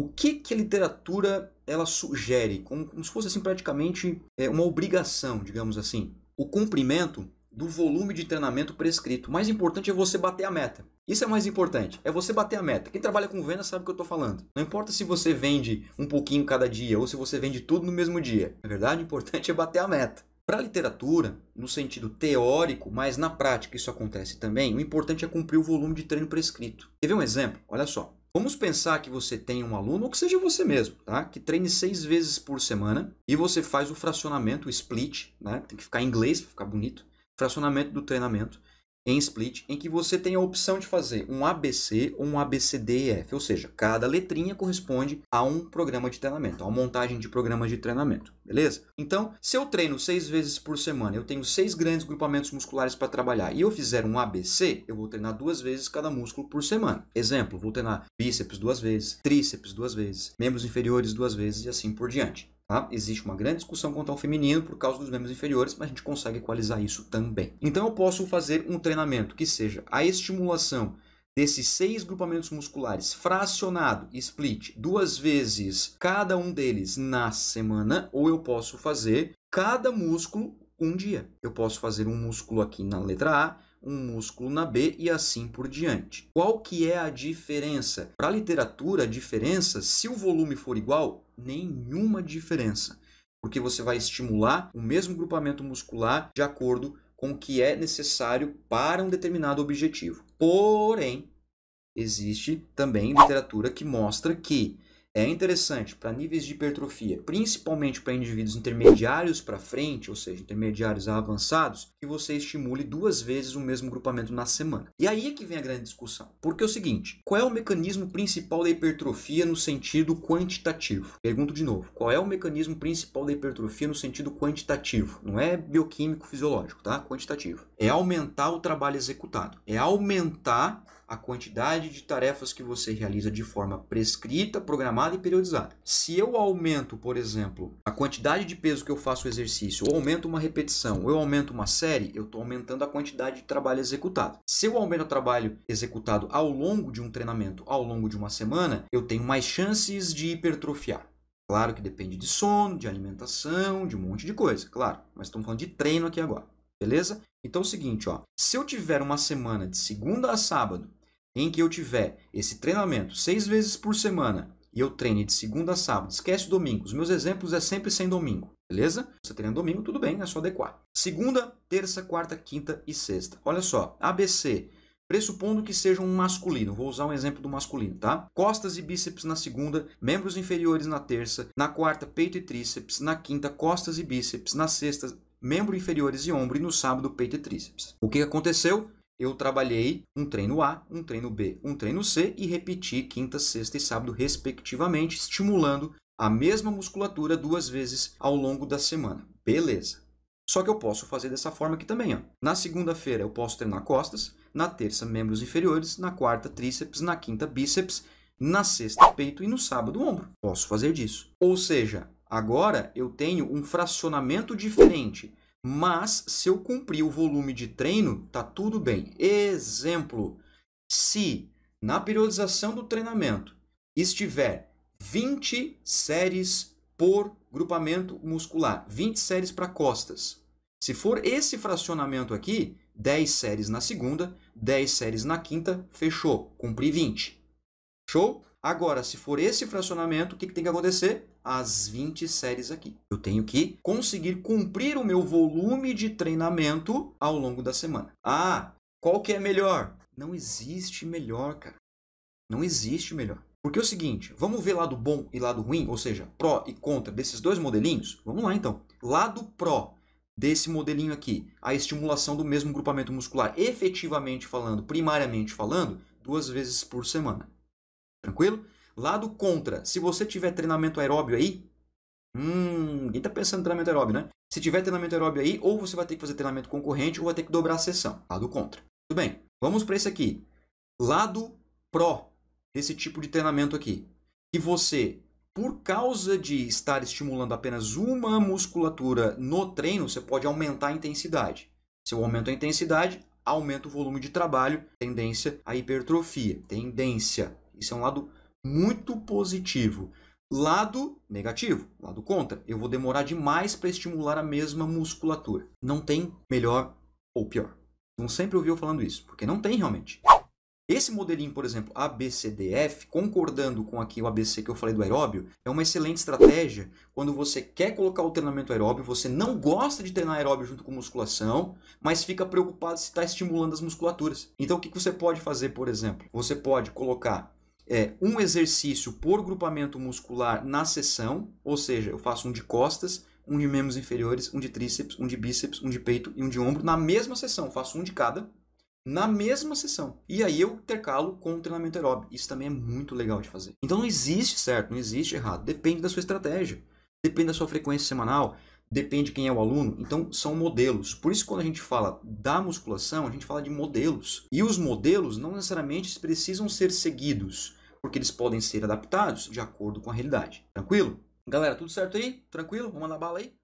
o que, que a literatura ela sugere, como, como se fosse assim, praticamente é, uma obrigação, digamos assim, o cumprimento do volume de treinamento prescrito. O mais importante é você bater a meta. Isso é mais importante, é você bater a meta. Quem trabalha com venda sabe o que eu estou falando. Não importa se você vende um pouquinho cada dia ou se você vende tudo no mesmo dia. Na verdade, o importante é bater a meta. Para a literatura, no sentido teórico, mas na prática isso acontece também, o importante é cumprir o volume de treino prescrito. Quer ver um exemplo? Olha só. Vamos pensar que você tem um aluno, ou que seja você mesmo, tá? que treine seis vezes por semana e você faz o fracionamento, o split, né? tem que ficar em inglês para ficar bonito, fracionamento do treinamento em split em que você tem a opção de fazer um ABC ou um ABCDEF, ou seja, cada letrinha corresponde a um programa de treinamento, a uma montagem de programas de treinamento, beleza? Então, se eu treino seis vezes por semana, eu tenho seis grandes grupamentos musculares para trabalhar e eu fizer um ABC, eu vou treinar duas vezes cada músculo por semana. Exemplo, vou treinar bíceps duas vezes, tríceps duas vezes, membros inferiores duas vezes e assim por diante. Tá? Existe uma grande discussão quanto ao feminino por causa dos membros inferiores, mas a gente consegue equalizar isso também. Então eu posso fazer um treinamento que seja a estimulação desses seis grupamentos musculares fracionado, split, duas vezes cada um deles na semana, ou eu posso fazer cada músculo um dia. Eu posso fazer um músculo aqui na letra A, um músculo na B e assim por diante. Qual que é a diferença? Para a literatura, a diferença, se o volume for igual, nenhuma diferença, porque você vai estimular o mesmo grupamento muscular de acordo com o que é necessário para um determinado objetivo. Porém, existe também literatura que mostra que é interessante para níveis de hipertrofia, principalmente para indivíduos intermediários para frente, ou seja, intermediários a avançados, que você estimule duas vezes o mesmo grupamento na semana. E aí é que vem a grande discussão. Porque é o seguinte, qual é o mecanismo principal da hipertrofia no sentido quantitativo? Pergunto de novo, qual é o mecanismo principal da hipertrofia no sentido quantitativo? Não é bioquímico fisiológico, tá? Quantitativo é aumentar o trabalho executado, é aumentar a quantidade de tarefas que você realiza de forma prescrita, programada e periodizada. Se eu aumento, por exemplo, a quantidade de peso que eu faço o exercício, ou aumento uma repetição, ou eu aumento uma série, eu estou aumentando a quantidade de trabalho executado. Se eu aumento o trabalho executado ao longo de um treinamento, ao longo de uma semana, eu tenho mais chances de hipertrofiar. Claro que depende de sono, de alimentação, de um monte de coisa, claro. Mas estamos falando de treino aqui agora, beleza? Então é o seguinte, ó, se eu tiver uma semana de segunda a sábado em que eu tiver esse treinamento seis vezes por semana e eu treine de segunda a sábado, esquece o domingo. Os meus exemplos é sempre sem domingo, beleza? Você treina domingo, tudo bem, é só adequar. Segunda, terça, quarta, quinta e sexta. Olha só, ABC, pressupondo que seja um masculino, vou usar um exemplo do masculino, tá? Costas e bíceps na segunda, membros inferiores na terça, na quarta, peito e tríceps, na quinta, costas e bíceps, na sexta, membro inferiores e ombro, e no sábado, peito e tríceps. O que aconteceu? Eu trabalhei um treino A, um treino B, um treino C e repeti quinta, sexta e sábado, respectivamente, estimulando a mesma musculatura duas vezes ao longo da semana. Beleza. Só que eu posso fazer dessa forma aqui também. Ó. Na segunda-feira eu posso treinar costas, na terça membros inferiores, na quarta tríceps, na quinta bíceps, na sexta peito e no sábado ombro. Posso fazer disso. Ou seja, Agora eu tenho um fracionamento diferente, mas se eu cumprir o volume de treino, tá tudo bem. Exemplo: se na periodização do treinamento estiver 20 séries por grupamento muscular, 20 séries para costas. Se for esse fracionamento aqui, 10 séries na segunda, 10 séries na quinta, fechou, cumpri 20. Show? Agora, se for esse fracionamento, o que, que tem que acontecer? As 20 séries aqui. Eu tenho que conseguir cumprir o meu volume de treinamento ao longo da semana. Ah, qual que é melhor? Não existe melhor, cara. Não existe melhor. Porque é o seguinte, vamos ver lado bom e lado ruim, ou seja, pró e contra desses dois modelinhos? Vamos lá então. Lado pró desse modelinho aqui, a estimulação do mesmo grupamento muscular, efetivamente falando, primariamente falando, duas vezes por semana. Tranquilo? Lado contra, se você tiver treinamento aeróbio aí, hum, ninguém tá pensando em treinamento aeróbio, né? Se tiver treinamento aeróbio aí, ou você vai ter que fazer treinamento concorrente ou vai ter que dobrar a sessão. Lado contra. Tudo bem, vamos para esse aqui. Lado pró desse tipo de treinamento aqui. Que você, por causa de estar estimulando apenas uma musculatura no treino, você pode aumentar a intensidade. Se eu aumento a intensidade, aumenta o volume de trabalho, tendência à hipertrofia, tendência isso é um lado muito positivo. Lado negativo, lado contra, eu vou demorar demais para estimular a mesma musculatura. Não tem melhor ou pior. Não sempre ouvir eu falando isso, porque não tem realmente. Esse modelinho, por exemplo, ABCDF, concordando com aqui o ABC que eu falei do aeróbio, é uma excelente estratégia quando você quer colocar o treinamento aeróbio, você não gosta de treinar aeróbio junto com musculação, mas fica preocupado se está estimulando as musculaturas. Então, o que você pode fazer, por exemplo? Você pode colocar é um exercício por grupamento muscular na sessão, ou seja, eu faço um de costas, um de membros inferiores, um de tríceps, um de bíceps, um de peito e um de ombro na mesma sessão. Eu faço um de cada na mesma sessão. E aí eu intercalo com o treinamento aeróbico. Isso também é muito legal de fazer. Então não existe certo, não existe errado. Depende da sua estratégia, depende da sua frequência semanal, depende quem é o aluno. Então, são modelos. Por isso, quando a gente fala da musculação, a gente fala de modelos. E os modelos não necessariamente precisam ser seguidos porque eles podem ser adaptados de acordo com a realidade. Tranquilo? Galera, tudo certo aí? Tranquilo? Vamos mandar bala aí?